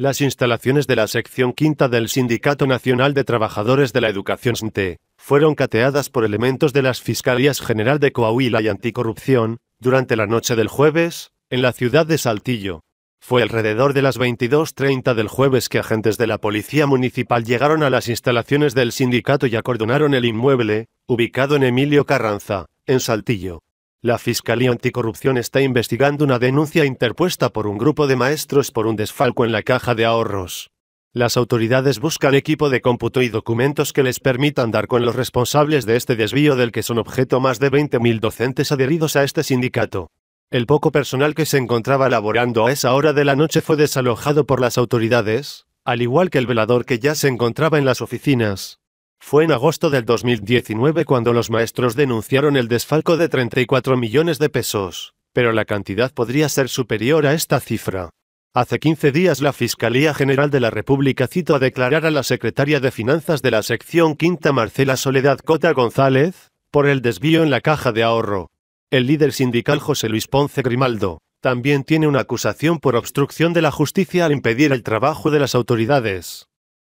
Las instalaciones de la sección quinta del Sindicato Nacional de Trabajadores de la Educación SNTE fueron cateadas por elementos de las Fiscalías General de Coahuila y Anticorrupción durante la noche del jueves, en la ciudad de Saltillo. Fue alrededor de las 22.30 del jueves que agentes de la Policía Municipal llegaron a las instalaciones del sindicato y acordonaron el inmueble, ubicado en Emilio Carranza, en Saltillo. La Fiscalía Anticorrupción está investigando una denuncia interpuesta por un grupo de maestros por un desfalco en la caja de ahorros. Las autoridades buscan equipo de cómputo y documentos que les permitan dar con los responsables de este desvío del que son objeto más de 20.000 docentes adheridos a este sindicato. El poco personal que se encontraba laborando a esa hora de la noche fue desalojado por las autoridades, al igual que el velador que ya se encontraba en las oficinas, fue en agosto del 2019 cuando los maestros denunciaron el desfalco de 34 millones de pesos, pero la cantidad podría ser superior a esta cifra. Hace 15 días la Fiscalía General de la República citó a declarar a la secretaria de Finanzas de la sección quinta Marcela Soledad Cota González, por el desvío en la caja de ahorro. El líder sindical José Luis Ponce Grimaldo, también tiene una acusación por obstrucción de la justicia al impedir el trabajo de las autoridades.